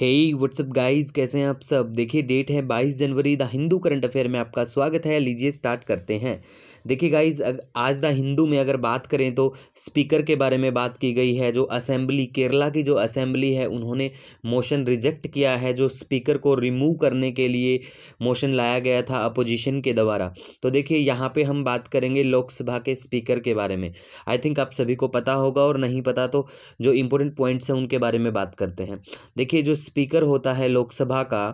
हे WhatsApp guys कैसे हैं आप सब देखिए डेट है 22 जनवरी द हिंदू करंट अफेयर में आपका स्वागत है लीजिए स्टार्ट करते हैं देखिए गाइज आज द हिंदू में अगर बात करें तो स्पीकर के बारे में बात की गई है जो असेंबली केरला की जो असेंबली है उन्होंने मोशन रिजेक्ट किया है जो स्पीकर को रिमूव करने के लिए मोशन लाया गया था अपोजिशन के द्वारा तो देखिए यहाँ पे हम बात करेंगे लोकसभा के स्पीकर के बारे में आई थिंक आप सभी को पता होगा और नहीं पता तो जो इम्पोर्टेंट पॉइंट्स हैं उनके बारे में बात करते हैं देखिए जो स्पीकर होता है लोकसभा का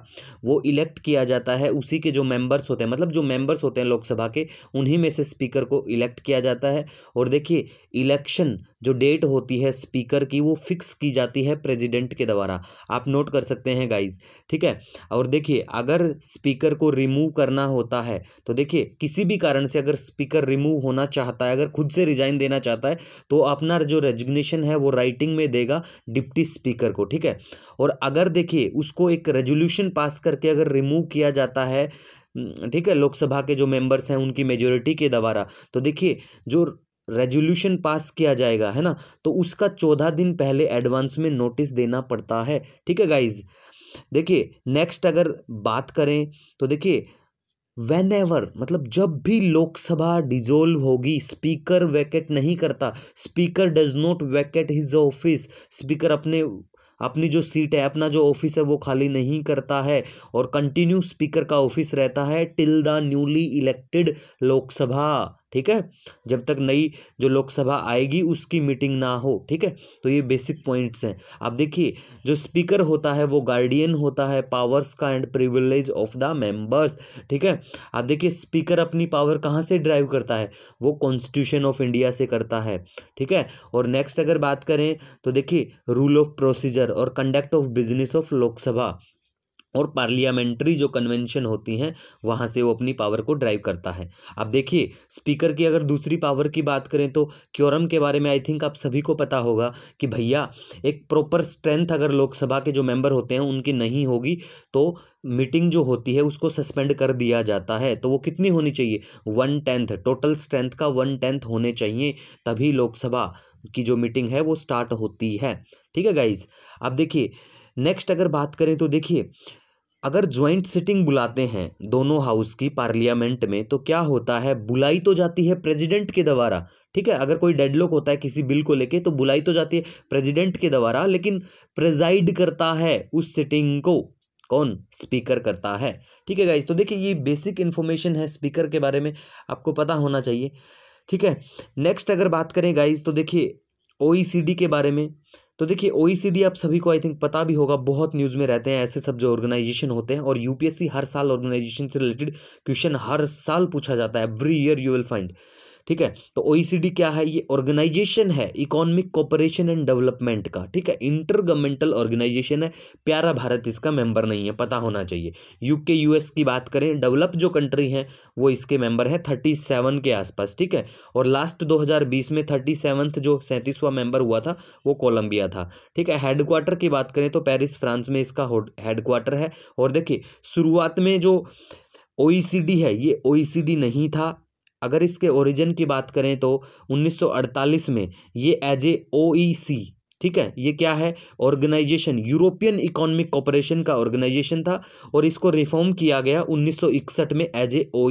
वो इलेक्ट किया जाता है उसी के जो मेम्बर्स होते हैं मतलब जो मेंबर्स होते हैं लोकसभा के उन्हीं में से स्पीकर को इलेक्ट किया जाता है और देखिए इलेक्शन जो डेट होती है स्पीकर की वो फिक्स की जाती है प्रेसिडेंट के द्वारा आप नोट कर सकते हैं गाइस ठीक है और देखिए अगर स्पीकर को रिमूव करना होता है तो देखिए किसी भी कारण से अगर स्पीकर रिमूव होना चाहता है अगर खुद से रिजाइन देना चाहता है तो अपना जो रेजिग्नेशन है वो राइटिंग में देगा डिप्टी स्पीकर को ठीक है और अगर देखिए उसको एक रेजोल्यूशन पास करके अगर रिमूव किया जाता है हम्म, ठीक है लोकसभा के जो मेंबर्स हैं उनकी मेजोरिटी के द्वारा तो देखिए जो रेजोल्यूशन पास किया जाएगा है ना तो उसका चौदह दिन पहले एडवांस में नोटिस देना पड़ता है ठीक है गाइज देखिए नेक्स्ट अगर बात करें तो देखिए वेन एवर मतलब जब भी लोकसभा डिजोल्व होगी स्पीकर वैकेट नहीं करता speaker does not vacate his office speaker अपने अपनी जो सीट है अपना जो ऑफिस है वो खाली नहीं करता है और कंटिन्यू स्पीकर का ऑफिस रहता है till the newly elected Lok Sabha ठीक है जब तक नई जो लोकसभा आएगी उसकी मीटिंग ना हो ठीक है तो ये बेसिक पॉइंट्स हैं आप देखिए जो स्पीकर होता है वो गार्डियन होता है पावर्स का and privilege of the members ठीक है आप देखिए स्पीकर अपनी पावर कहाँ से ड्राइव करता है वो कॉन्स्टिट्यूशन ऑफ इंडिया से करता है ठीक है और नेक्स्ट अगर बात करें तो देखिए रूल ऑफ प्रोसीजर और conduct of business of Lok Sabha और पार्लियामेंट्री जो कन्वेंशन होती हैं वहाँ से वो अपनी पावर को ड्राइव करता है अब देखिए स्पीकर की अगर दूसरी पावर की बात करें तो क्योरम के बारे में आई थिंक आप सभी को पता होगा कि भैया एक प्रॉपर स्ट्रेंथ अगर लोकसभा के जो मेंबर होते हैं उनकी नहीं होगी तो मीटिंग जो होती है उसको सस्पेंड कर दिया जाता है तो वो कितनी होनी चाहिए वन टेंथ टोटल स्ट्रेंथ का वन टेंथ होने चाहिए तभी लोकसभा की जो मीटिंग है वो स्टार्ट होती है ठीक है गाइज अब देखिए नेक्स्ट अगर बात करें तो देखिए अगर ज्वाइंट सिटिंग बुलाते हैं दोनों हाउस की पार्लियामेंट में तो क्या होता है बुलाई तो जाती है प्रेसिडेंट के द्वारा ठीक है अगर कोई डेडलॉक होता है किसी बिल को लेके तो बुलाई तो जाती है प्रेसिडेंट के द्वारा लेकिन प्रेजाइड करता है उस सिटिंग को कौन स्पीकर करता है ठीक है गाइज तो देखिए ये बेसिक इन्फॉर्मेशन है स्पीकर के बारे में आपको पता होना चाहिए ठीक है नेक्स्ट अगर बात करें गाइज तो देखिए ओ के बारे में तो देखिए ओ e आप सभी को आई थिंक पता भी होगा बहुत न्यूज़ में रहते हैं ऐसे सब जो ऑर्गेनाइजेशन होते हैं और यूपीएससी हर साल ऑर्गेनाइजेशन से रिलेटेड क्वेश्चन हर साल पूछा जाता है every year you will find ठीक है तो ओ क्या है ये ऑर्गेनाइजेशन है इकोनॉमिक कॉपरेशन एंड डेवलपमेंट का ठीक है इंटर गवर्नमेंटल ऑर्गेनाइजेशन है प्यारा भारत इसका मेंबर नहीं है पता होना चाहिए यूके यूएस की बात करें डेवलप जो कंट्री हैं वो इसके मेंबर हैं थर्टी सेवन के आसपास ठीक है और लास्ट दो हज़ार बीस में थर्टी सेवन्थ जो सैंतीसवां मेंबर हुआ था वो कोलंबिया था ठीक है हेडक्वार्टर की बात करें तो पेरिस फ्रांस में इसका हेडक्वार्टर है और देखिए शुरुआत में जो ओ है ये ओ नहीं था अगर इसके ओरिजिन की बात करें तो 1948 में ये एज ए ओ ठीक है ये क्या है ऑर्गेनाइजेशन यूरोपियन इकोनॉमिक कॉपरेशन का ऑर्गेनाइजेशन था और इसको रिफॉर्म किया गया 1961 में एज ए ओ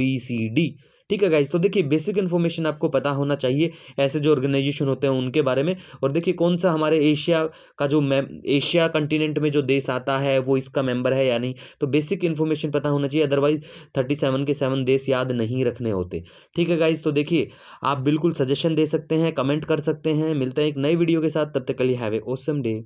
ठीक है गाइज तो देखिए बेसिक इन्फॉर्मेशन आपको पता होना चाहिए ऐसे जो ऑर्गेनाइजेशन होते हैं उनके बारे में और देखिए कौन सा हमारे एशिया का जो मैम एशिया कंटिनेंट में जो देश आता है वो इसका मेंबर है या नहीं तो बेसिक इन्फॉर्मेशन पता होना चाहिए अदरवाइज थर्टी सेवन के सेवन देश याद नहीं रखने होते ठीक है गाइज तो देखिए आप बिल्कुल सजेशन दे सकते हैं कमेंट कर सकते हैं मिलते हैं एक नई वीडियो के साथ तब तक के लिए हैव ए ओसम डे